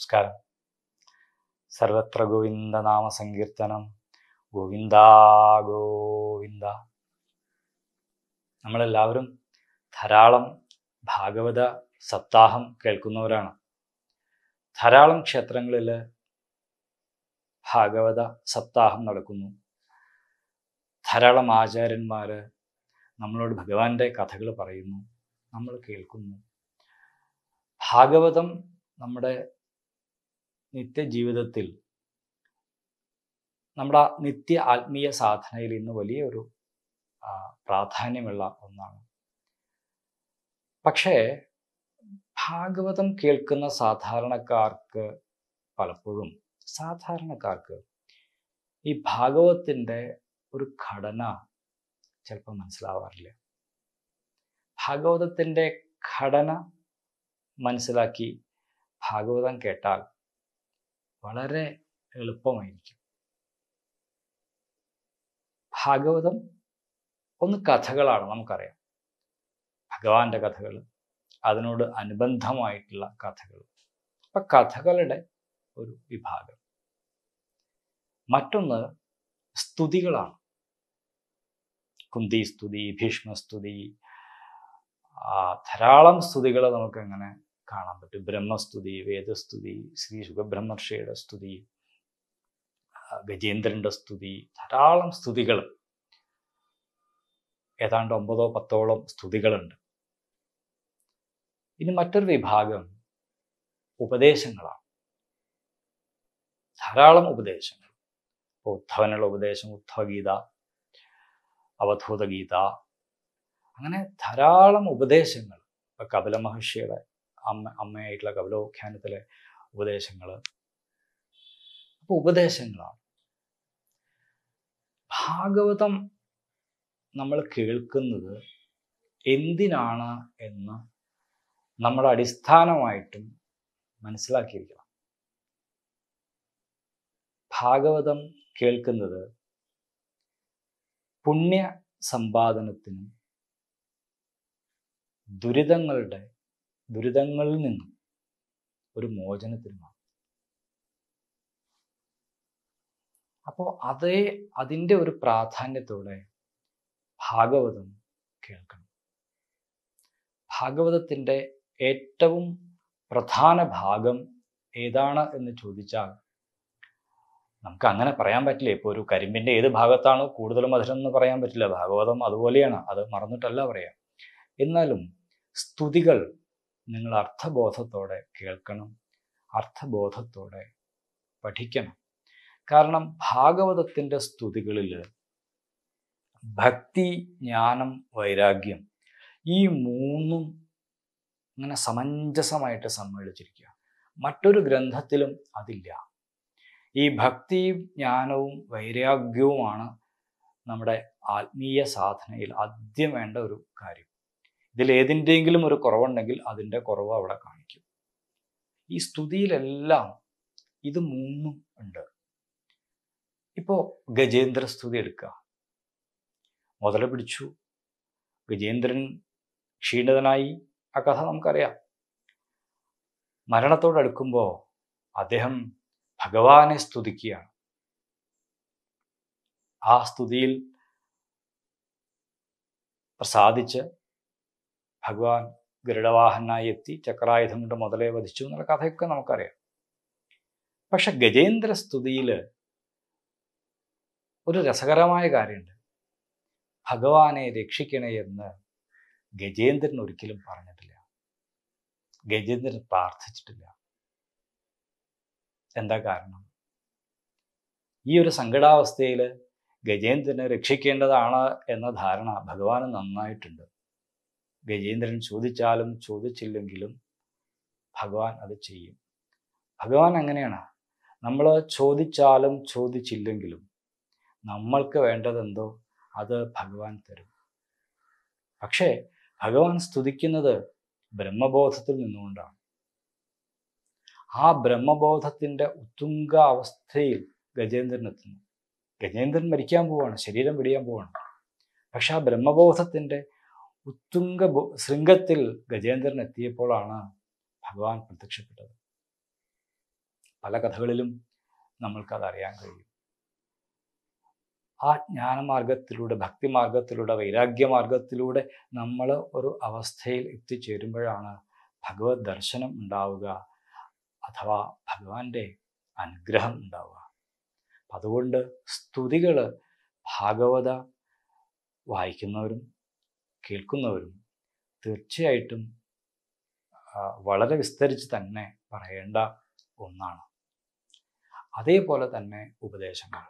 നമസ്കാരം സർവത്ര ഗോവിന്ദ നാമ സങ്കീർത്തനം ഗോവിന്ദ ഗോവിന്ദ നമ്മളെല്ലാവരും ധാരാളം ഭാഗവത സപ്താഹം കേൾക്കുന്നവരാണ് ധാരാളം ക്ഷേത്രങ്ങളിൽ ഭാഗവത സപ്താഹം നടക്കുന്നു ധാരാളം ആചാര്യന്മാർ നമ്മളോട് ഭഗവാന്റെ കഥകൾ പറയുന്നു നമ്മൾ കേൾക്കുന്നു ഭാഗവതം നമ്മുടെ നിത്യജീവിതത്തിൽ നമ്മുടെ നിത്യ ആത്മീയ സാധനയിൽ ഇന്ന് വലിയൊരു പ്രാധാന്യമുള്ള ഒന്നാണ് പക്ഷേ ഭാഗവതം കേൾക്കുന്ന സാധാരണക്കാർക്ക് പലപ്പോഴും സാധാരണക്കാർക്ക് ഈ ഭാഗവത്തിൻ്റെ ഒരു ഘടന ചിലപ്പോൾ മനസ്സിലാവാറില്ല ഭാഗവതത്തിൻ്റെ ഘടന മനസ്സിലാക്കി ഭാഗവതം കേട്ടാൽ വളരെ എളുപ്പമായിരിക്കും ഭാഗവതം ഒന്ന് കഥകളാണ് നമുക്കറിയാം ഭഗവാന്റെ കഥകൾ അതിനോട് അനുബന്ധമായിട്ടുള്ള കഥകൾ അപ്പൊ കഥകളുടെ ഒരു വിഭാഗം മറ്റൊന്ന് സ്തുതികളാണ് കുന്തി സ്തുതി ഭീഷ്മസ്തുതി ധാരാളം സ്തുതികൾ നമുക്കങ്ങനെ കാണാൻ പറ്റും ബ്രഹ്മസ്തുതി വേദസ്തുതി ശ്രീ സുഖബ്രഹ്മർഷയുടെ സ്തുതി ഗജേന്ദ്രന്റെ സ്തുതി ധാരാളം സ്തുതികൾ ഏതാണ്ട് ഒമ്പതോ പത്തോളം സ്തുതികളുണ്ട് ഇനി മറ്റൊരു വിഭാഗം ഉപദേശങ്ങളാണ് ധാരാളം ഉപദേശങ്ങൾ ഇപ്പോൾ ഉദ്ധവനുള്ള ഉപദേശം ഉദ്ധവഗീത അവധൂതഗീത അങ്ങനെ ധാരാളം ഉപദേശങ്ങൾ ഇപ്പം കപില മഹർഷിയുടെ അമ്മ അമ്മയായിട്ടുള്ള കവലോഖ്യാനത്തിലെ ഉപദേശങ്ങൾ അപ്പോൾ ഉപദേശങ്ങളാണ് ഭാഗവതം നമ്മൾ കേൾക്കുന്നത് എന്തിനാണ് എന്ന് നമ്മൾ അടിസ്ഥാനമായിട്ടും മനസ്സിലാക്കിയിരിക്കണം ഭാഗവതം കേൾക്കുന്നത് പുണ്യ സമ്പാദനത്തിനും ദുരിതങ്ങളുടെ ദുരിതങ്ങളിൽ നിന്നും ഒരു മോചനത്തിനുമാണ് അപ്പോ അതേ അതിൻ്റെ ഒരു പ്രാധാന്യത്തോടെ ഭാഗവതം കേൾക്കണം ഭാഗവതത്തിൻ്റെ ഏറ്റവും പ്രധാന ഭാഗം ഏതാണ് എന്ന് ചോദിച്ചാൽ നമുക്ക് അങ്ങനെ പറയാൻ പറ്റില്ല ഇപ്പോൾ ഒരു കരിമ്പിൻ്റെ ഏത് ഭാഗത്താണ് കൂടുതൽ മധുരം എന്ന് പറയാൻ പറ്റില്ല ഭാഗവതം അതുപോലെയാണ് അത് മറന്നിട്ടല്ല പറയാം എന്നാലും സ്തുതികൾ നിങ്ങൾ അർത്ഥബോധത്തോടെ കേൾക്കണം അർത്ഥബോധത്തോടെ പഠിക്കണം കാരണം ഭാഗവതത്തിൻ്റെ സ്തുതികളിൽ ഭക്തി ജ്ഞാനം വൈരാഗ്യം ഈ മൂന്നും അങ്ങനെ സമഞ്ജസമായിട്ട് സമ്മേളിച്ചിരിക്കുക മറ്റൊരു ഗ്രന്ഥത്തിലും അതില്ല ഈ ഭക്തിയും ജ്ഞാനവും വൈരാഗ്യവുമാണ് നമ്മുടെ ആത്മീയ സാധനയിൽ ആദ്യം വേണ്ട ഒരു കാര്യം ഇതിൽ ഏതിൻ്റെയെങ്കിലും ഒരു കുറവുണ്ടെങ്കിൽ അതിൻ്റെ കുറവ് അവിടെ കാണിക്കും ഈ സ്തുതിയിലെല്ലാം ഇത് മൂന്നും ഉണ്ട് ഇപ്പോൾ ഗജേന്ദ്ര സ്തുതി എടുക്കുക മുതല പിടിച്ചു ഗജേന്ദ്രൻ ക്ഷീണിതനായി ആ കഥ നമുക്കറിയാം മരണത്തോടടുക്കുമ്പോൾ അദ്ദേഹം ഭഗവാനെ സ്തുതിക്കുകയാണ് ആ സ്തുതിയിൽ പ്രസാദിച്ച് ഭഗവാൻ ഗരുഡവാഹനായി എത്തി ചക്രായുധം കൊണ്ട് മുതലേ വധിച്ചു എന്നുള്ള കഥയൊക്കെ നമുക്കറിയാം പക്ഷെ ഗജേന്ദ്ര സ്തുതിയിൽ ഒരു രസകരമായ കാര്യമുണ്ട് ഭഗവാനെ രക്ഷിക്കണേ എന്ന് ഗജേന്ദ്രൻ ഒരിക്കലും പറഞ്ഞിട്ടില്ല ഗജേന്ദ്രൻ പ്രാർത്ഥിച്ചിട്ടില്ല എന്താ കാരണം ഈ ഒരു സങ്കടാവസ്ഥയിൽ ഗജേന്ദ്രനെ രക്ഷിക്കേണ്ടതാണ് എന്ന ധാരണ ഭഗവാന് നന്നായിട്ടുണ്ട് ഗജേന്ദ്രൻ ചോദിച്ചാലും ചോദിച്ചില്ലെങ്കിലും ഭഗവാൻ അത് ചെയ്യും ഭഗവാൻ അങ്ങനെയാണ് നമ്മൾ ചോദിച്ചാലും ചോദിച്ചില്ലെങ്കിലും നമ്മൾക്ക് വേണ്ടതെന്തോ അത് ഭഗവാൻ തരും പക്ഷേ ഭഗവാൻ സ്തുതിക്കുന്നത് ബ്രഹ്മബോധത്തിൽ നിന്നുകൊണ്ടാണ് ആ ബ്രഹ്മബോധത്തിൻ്റെ ഉത്തുംഗ അവസ്ഥയിൽ ഗജേന്ദ്രൻ എത്തുന്നു ഗജേന്ദ്രൻ മരിക്കാൻ പോവാണ് ശരീരം പിടിയാൻ പോവാണ് പക്ഷെ ആ ബ്രഹ്മബോധത്തിൻ്റെ ഉത്തുംഗ ശൃംഗത്തിൽ ഗജേന്ദ്രൻ എത്തിയപ്പോഴാണ് ഭഗവാൻ പ്രത്യക്ഷപ്പെട്ടത് പല കഥകളിലും നമ്മൾക്കത് അറിയാൻ കഴിയും ആ ജ്ഞാനമാർഗത്തിലൂടെ ഭക്തിമാർഗത്തിലൂടെ വൈരാഗ്യമാർഗത്തിലൂടെ നമ്മൾ ഒരു അവസ്ഥയിൽ എത്തിച്ചേരുമ്പോഴാണ് ഭഗവത് ദർശനം ഉണ്ടാവുക അഥവാ ഭഗവാന്റെ അനുഗ്രഹം ഉണ്ടാവുക അതുകൊണ്ട് സ്തുതികൾ ഭാഗവത വായിക്കുന്നവരും കേൾക്കുന്നവരും തീർച്ചയായിട്ടും വളരെ വിസ്തരിച്ച് തന്നെ പറയേണ്ട ഒന്നാണ് അതേപോലെ തന്നെ ഉപദേശങ്ങൾ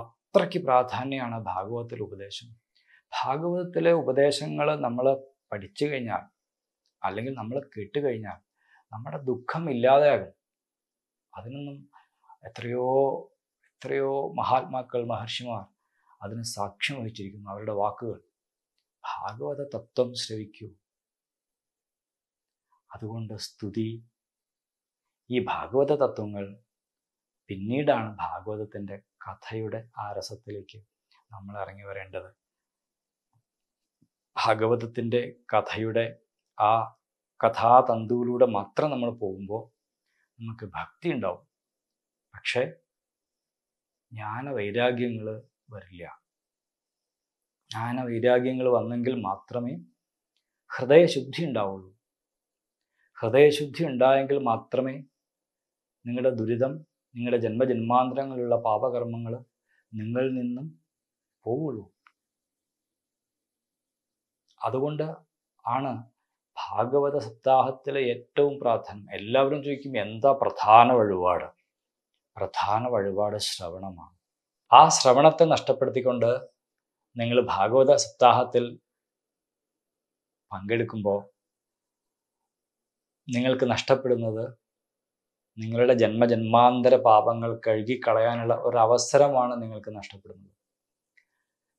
അത്രയ്ക്ക് പ്രാധാന്യമാണ് ഭാഗവതത്തിലെ ഉപദേശം ഭാഗവതത്തിലെ ഉപദേശങ്ങൾ നമ്മൾ പഠിച്ചു കഴിഞ്ഞാൽ അല്ലെങ്കിൽ നമ്മൾ കേട്ട് കഴിഞ്ഞാൽ നമ്മുടെ ദുഃഖം ഇല്ലാതെയാകും അതിനൊന്നും എത്രയോ എത്രയോ മഹാത്മാക്കൾ മഹർഷിമാർ അതിന് സാക്ഷ്യം വഹിച്ചിരിക്കുന്നു അവരുടെ വാക്കുകൾ ഭാഗവത തത്വം ശ്രവിക്കൂ അതുകൊണ്ട് സ്തുതി ഈ ഭാഗവത തത്വങ്ങൾ പിന്നീടാണ് ഭാഗവതത്തിൻ്റെ കഥയുടെ ആ രസത്തിലേക്ക് നമ്മൾ ഇറങ്ങി വരേണ്ടത് ഭാഗവതത്തിൻ്റെ കഥയുടെ ആ കഥാതന്തുവിലൂടെ മാത്രം നമ്മൾ പോകുമ്പോൾ നമുക്ക് ഭക്തി ഉണ്ടാവും പക്ഷേ ജ്ഞാന വൈരാഗ്യങ്ങൾ വരില്ല ജ്ഞാന വൈരാഗ്യങ്ങൾ വന്നെങ്കിൽ മാത്രമേ ഹൃദയശുദ്ധി ഉണ്ടാവുള്ളൂ ഹൃദയശുദ്ധി ഉണ്ടായെങ്കിൽ മാത്രമേ നിങ്ങളുടെ ദുരിതം നിങ്ങളുടെ ജന്മജന്മാന്തരങ്ങളിലുള്ള പാപകർമ്മങ്ങൾ നിങ്ങളിൽ നിന്നും പോവുള്ളൂ അതുകൊണ്ട് ആണ് ഭാഗവത സപ്താഹത്തിലെ ഏറ്റവും പ്രാധാന്യം എല്ലാവരും ചോദിക്കും എന്താ പ്രധാന വഴിപാട് പ്രധാന വഴിപാട് ശ്രവണമാണ് ആ ശ്രവണത്തെ നഷ്ടപ്പെടുത്തിക്കൊണ്ട് നിങ്ങൾ ഭാഗവത സപ്താഹത്തിൽ പങ്കെടുക്കുമ്പോൾ നിങ്ങൾക്ക് നഷ്ടപ്പെടുന്നത് നിങ്ങളുടെ ജന്മജന്മാന്തര പാപങ്ങൾ കഴുകിക്കളയാനുള്ള ഒരു അവസരമാണ് നിങ്ങൾക്ക് നഷ്ടപ്പെടുന്നത്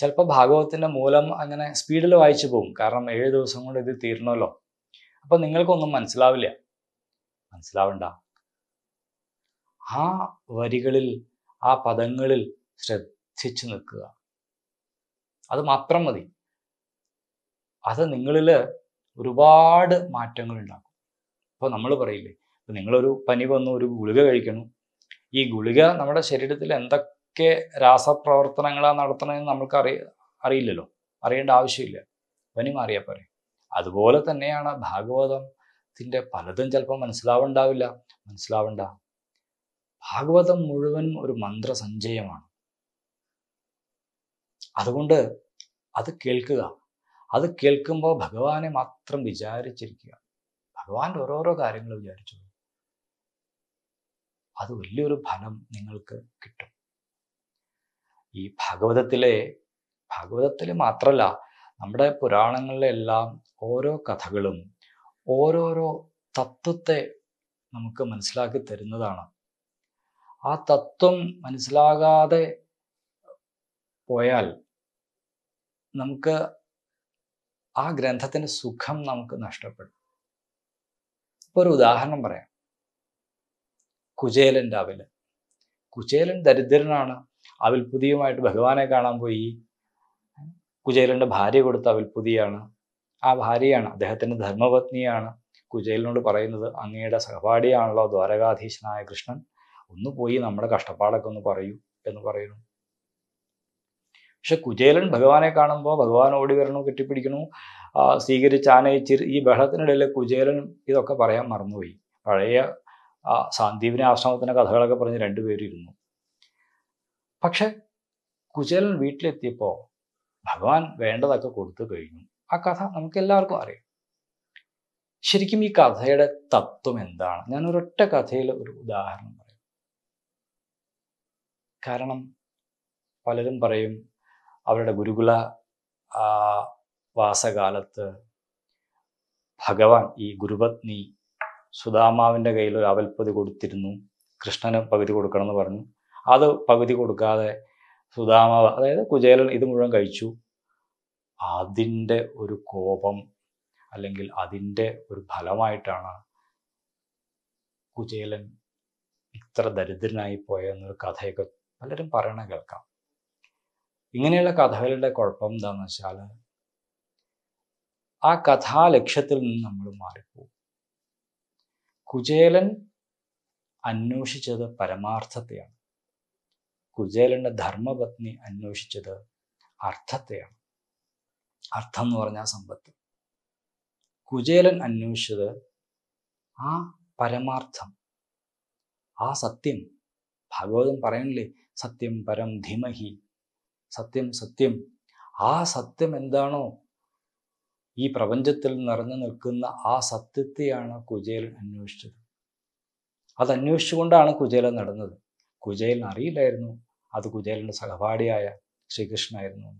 ചിലപ്പോൾ ഭാഗവതത്തിൻ്റെ മൂലം അങ്ങനെ സ്പീഡിൽ വായിച്ചു പോകും കാരണം ഏഴ് ദിവസം കൊണ്ട് ഇത് തീരണമല്ലോ അപ്പം നിങ്ങൾക്കൊന്നും മനസ്സിലാവില്ല മനസ്സിലാവണ്ട ആ വരികളിൽ ആ പദങ്ങളിൽ ശ്രദ്ധിച്ചു നിൽക്കുക അത് മാത്രം മതി അത് നിങ്ങളിൽ ഒരുപാട് മാറ്റങ്ങൾ ഉണ്ടാക്കും ഇപ്പോൾ നമ്മൾ പറയില്ലേ ഇപ്പം നിങ്ങളൊരു പനി വന്നു ഒരു ഗുളിക കഴിക്കണം ഈ ഗുളിക നമ്മുടെ ശരീരത്തിൽ എന്തൊക്കെ രാസപ്രവർത്തനങ്ങളാണ് നടത്തണമെന്ന് നമ്മൾക്ക് അറിയ അറിയില്ലല്ലോ അറിയേണ്ട ആവശ്യമില്ല പനി മാറിയാൽ പറയും അതുപോലെ തന്നെയാണ് ഭാഗവതത്തിൻ്റെ പലതും ചിലപ്പോൾ മനസ്സിലാവണ്ടാവില്ല മനസ്സിലാവണ്ട ഭാഗവതം മുഴുവൻ ഒരു മന്ത്രസഞ്ചയമാണ് അതുകൊണ്ട് അത് കേൾക്കുക അത് കേൾക്കുമ്പോൾ ഭഗവാനെ മാത്രം വിചാരിച്ചിരിക്കുക ഭഗവാന്റെ ഓരോരോ കാര്യങ്ങൾ വിചാരിച്ചു അത് വലിയൊരു ഫലം നിങ്ങൾക്ക് കിട്ടും ഈ ഭാഗവതത്തിലെ ഭാഗവതത്തിൽ മാത്രമല്ല നമ്മുടെ പുരാണങ്ങളിലെല്ലാം ഓരോ കഥകളും ഓരോരോ തത്വത്തെ നമുക്ക് മനസ്സിലാക്കി തരുന്നതാണ് ആ തത്വം മനസ്സിലാകാതെ പോയാൽ നമുക്ക് ആ ഗ്രന്ഥത്തിൻ്റെ സുഖം നമുക്ക് നഷ്ടപ്പെടും ഇപ്പോൾ ഒരു ഉദാഹരണം പറയാം കുചേലൻ്റെ അവൽ കുചേലൻ ദരിദ്രനാണ് അവൽ പുതിയുമായിട്ട് ഭഗവാനെ കാണാൻ പോയി കുചേലൻ്റെ ഭാര്യ കൊടുത്ത അവൽ പുതിയാണ് ആ ഭാര്യയാണ് അദ്ദേഹത്തിൻ്റെ ധർമ്മപത്നിയാണ് കുചേലിനോട് പറയുന്നത് അങ്ങയുടെ സഹപാഠിയാണല്ലോ ദ്വാരകാധീശനായ കൃഷ്ണൻ ഒന്ന് പോയി നമ്മുടെ കഷ്ടപ്പാടൊക്കെ ഒന്ന് പറയൂ എന്ന് പറയുന്നു പക്ഷെ കുചേലൻ ഭഗവാനെ കാണുമ്പോൾ ഭഗവാൻ ഓടി വരണു കെട്ടിപ്പിടിക്കണു സ്വീകരിച്ച് ആനയിച്ച് ഈ ബഹളത്തിനിടയിൽ കുചേലൻ ഇതൊക്കെ പറയാൻ മറന്നുപോയി പഴയ സാന്ദീപിനെ ആശ്രമത്തിൻ്റെ കഥകളൊക്കെ പറഞ്ഞ് രണ്ടുപേരും ഇരുന്നു പക്ഷെ കുചേലൻ വീട്ടിലെത്തിയപ്പോൾ ഭഗവാൻ വേണ്ടതൊക്കെ കൊടുത്തു കഴിഞ്ഞു ആ കഥ നമുക്ക് എല്ലാവർക്കും അറിയാം ശരിക്കും ഈ കഥയുടെ തത്വം എന്താണ് ഞാൻ ഒരൊറ്റ കഥയിൽ ഒരു ഉദാഹരണം പറയാം കാരണം പലരും പറയും അവരുടെ ഗുരുകുല വാസകാലത്ത് ഭഗവാൻ ഈ ഗുരുപത്നി സുധാമാവിൻ്റെ കയ്യിൽ ഒരു അവൽപ്പതി കൊടുത്തിരുന്നു കൃഷ്ണന് പകുതി കൊടുക്കണമെന്ന് പറഞ്ഞു അത് പകുതി കൊടുക്കാതെ സുധാമാവ് അതായത് കുചേലൻ ഇത് മുഴുവൻ കഴിച്ചു അതിൻ്റെ ഒരു കോപം അല്ലെങ്കിൽ അതിൻ്റെ ഒരു ഫലമായിട്ടാണ് കുചേലൻ ഇത്ര ദരിദ്രനായി പോയെന്നൊരു കഥയൊക്കെ പലരും പറയണ കേൾക്കാം ഇങ്ങനെയുള്ള കഥകളുടെ കുഴപ്പം എന്താണെന്ന് വെച്ചാൽ ആ കഥാലക്ഷ്യത്തിൽ നിന്ന് നമ്മൾ മാറിപ്പോകും കുചേലൻ അന്വേഷിച്ചത് പരമാർത്ഥത്തെയാണ് കുചേലന്റെ ധർമ്മപത്നി അന്വേഷിച്ചത് അർത്ഥത്തെയാണ് അർത്ഥം എന്ന് പറഞ്ഞാൽ സമ്പത്ത് കുചേലൻ അന്വേഷിച്ചത് ആ പരമാർത്ഥം ആ സത്യം ഭാഗവതം പറയണില്ലേ സത്യം പരം ധീമഹി സത്യം സത്യം ആ സത്യം എന്താണോ ഈ പ്രപഞ്ചത്തിൽ നിറഞ്ഞു നിൽക്കുന്ന ആ സത്യത്തെയാണ് കുചേലൻ അന്വേഷിച്ചത് അതന്വേഷിച്ചുകൊണ്ടാണ് അന്വേഷിച്ചുകൊണ്ടാണ് കുചേലൻ നടന്നത് കുചേലൻ അറിയില്ലായിരുന്നു അത് കുചേലൻ്റെ സഹപാഠിയായ ശ്രീകൃഷ്ണനായിരുന്നു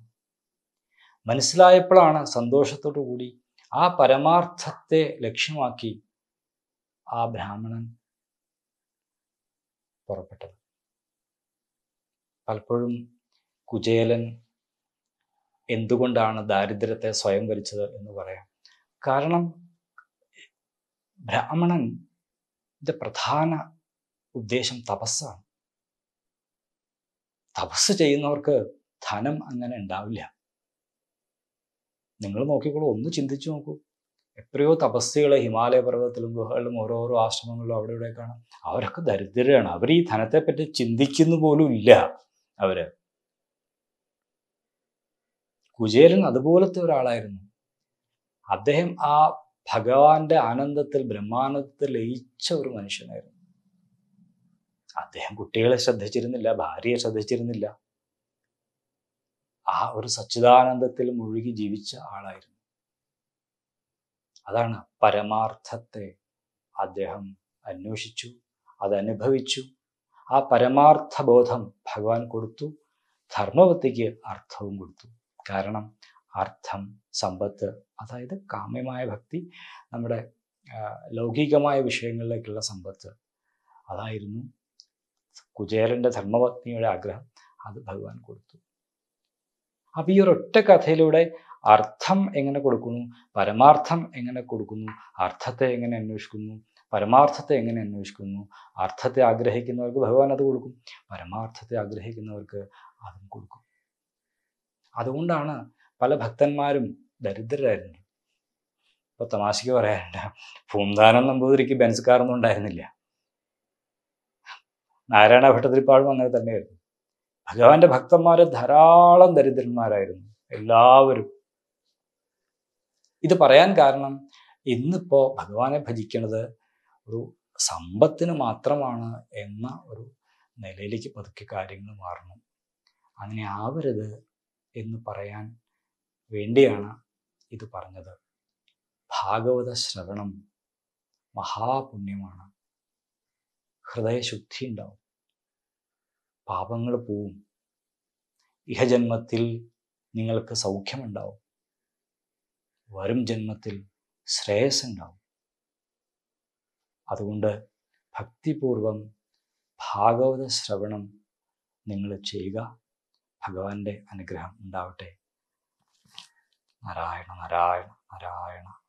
മനസ്സിലായപ്പോഴാണ് സന്തോഷത്തോടു കൂടി ആ പരമാർത്ഥത്തെ ലക്ഷ്യമാക്കി ആ ബ്രാഹ്മണൻ പുറപ്പെട്ടത് പലപ്പോഴും കുചേലൻ എന്തുകൊണ്ടാണ് ദാരിദ്ര്യത്തെ സ്വയം വരിച്ചത് എന്ന് പറയാം കാരണം ബ്രാഹ്മണൻ പ്രധാന ഉദ്ദേശം തപസ്സാണ് തപസ് ചെയ്യുന്നവർക്ക് ധനം അങ്ങനെ ഉണ്ടാവില്ല നിങ്ങൾ നോക്കിക്കോളൂ ഒന്ന് ചിന്തിച്ചു നോക്കൂ എത്രയോ തപസ്സികളെ ഹിമാലയ പർവ്വതത്തിലും ഗുഹകളിലും ഓരോരോ ആശ്രമങ്ങളിലും അവിടെ ഇവിടെ കാണാം അവരൊക്കെ ദരിദ്രരാണ് അവർ ഈ ധനത്തെപ്പറ്റി ചിന്തിക്കുന്നു പോലും ഇല്ല അവര് കുചേരൻ അതുപോലത്തെ ഒരാളായിരുന്നു അദ്ദേഹം ആ ഭഗവാന്റെ ആനന്ദത്തിൽ ബ്രഹ്മാനന്ദത്തിൽ ലയിച്ച ഒരു മനുഷ്യനായിരുന്നു അദ്ദേഹം കുട്ടികളെ ശ്രദ്ധിച്ചിരുന്നില്ല ഭാര്യയെ ശ്രദ്ധിച്ചിരുന്നില്ല ആ ഒരു സച്ചിദാനന്ദത്തിൽ മുഴുകി ജീവിച്ച ആളായിരുന്നു അതാണ് പരമാർത്ഥത്തെ അദ്ദേഹം അന്വേഷിച്ചു അതനുഭവിച്ചു ആ പരമാർത്ഥബോധം ഭഗവാൻ കൊടുത്തു ധർമ്മവത്തിക്ക് അർത്ഥവും കൊടുത്തു കാരണം അർത്ഥം സമ്പത്ത് അതായത് കാമ്യമായ ഭക്തി നമ്മുടെ ലൗകികമായ വിഷയങ്ങളിലേക്കുള്ള സമ്പത്ത് അതായിരുന്നു കുചേലൻ്റെ ധർമ്മപത്നിയുടെ ആഗ്രഹം അത് ഭഗവാൻ കൊടുത്തു അപ്പം ഈ ഒരൊറ്റ കഥയിലൂടെ അർത്ഥം എങ്ങനെ കൊടുക്കുന്നു പരമാർത്ഥം എങ്ങനെ കൊടുക്കുന്നു അർത്ഥത്തെ എങ്ങനെ അന്വേഷിക്കുന്നു പരമാർത്ഥത്തെ എങ്ങനെ അന്വേഷിക്കുന്നു അർത്ഥത്തെ ആഗ്രഹിക്കുന്നവർക്ക് ഭഗവാൻ അത് കൊടുക്കും പരമാർത്ഥത്തെ ആഗ്രഹിക്കുന്നവർക്ക് അതും കൊടുക്കും അതുകൊണ്ടാണ് പല ഭക്തന്മാരും ദരിദ്രരായിരുന്നത് ഇപ്പൊ തമാശയ്ക്ക് പറയാനുണ്ട ഭൂംദാനം നമ്പൂതിരിക്ക് ബെൻസ് കാറൊന്നും ഉണ്ടായിരുന്നില്ല നാരായണ ഭട്ടതിരിപ്പാളും അങ്ങനെ തന്നെയായിരുന്നു ഭഗവാന്റെ ഭക്തന്മാര് ധാരാളം ദരിദ്രന്മാരായിരുന്നു എല്ലാവരും ഇത് പറയാൻ കാരണം ഇന്നിപ്പോ ഭഗവാനെ ഭജിക്കുന്നത് ഒരു സമ്പത്തിന് മാത്രമാണ് എന്ന ഒരു നിലയിലേക്ക് പതുക്കെ കാര്യങ്ങൾ മാറണം അങ്ങനെ ആവരുത് എന്ന് പറയാൻ വേണ്ടിയാണ് ഇത് പറഞ്ഞത് ഭാഗവത ശ്രവണം മഹാപുണ്യമാണ് ഹൃദയശുദ്ധി ഉണ്ടാവും പാപങ്ങൾ പോവും ഇഹജന്മത്തിൽ നിങ്ങൾക്ക് സൗഖ്യമുണ്ടാവും വരും ജന്മത്തിൽ ശ്രേയസ് ഉണ്ടാവും അതുകൊണ്ട് ഭക്തിപൂർവം ഭാഗവത ശ്രവണം നിങ്ങൾ ചെയ്യുക ഭഗവാന്റെ അനുഗ്രഹം ഉണ്ടാവട്ടെ നാരായണ നാരായണ നാരായണ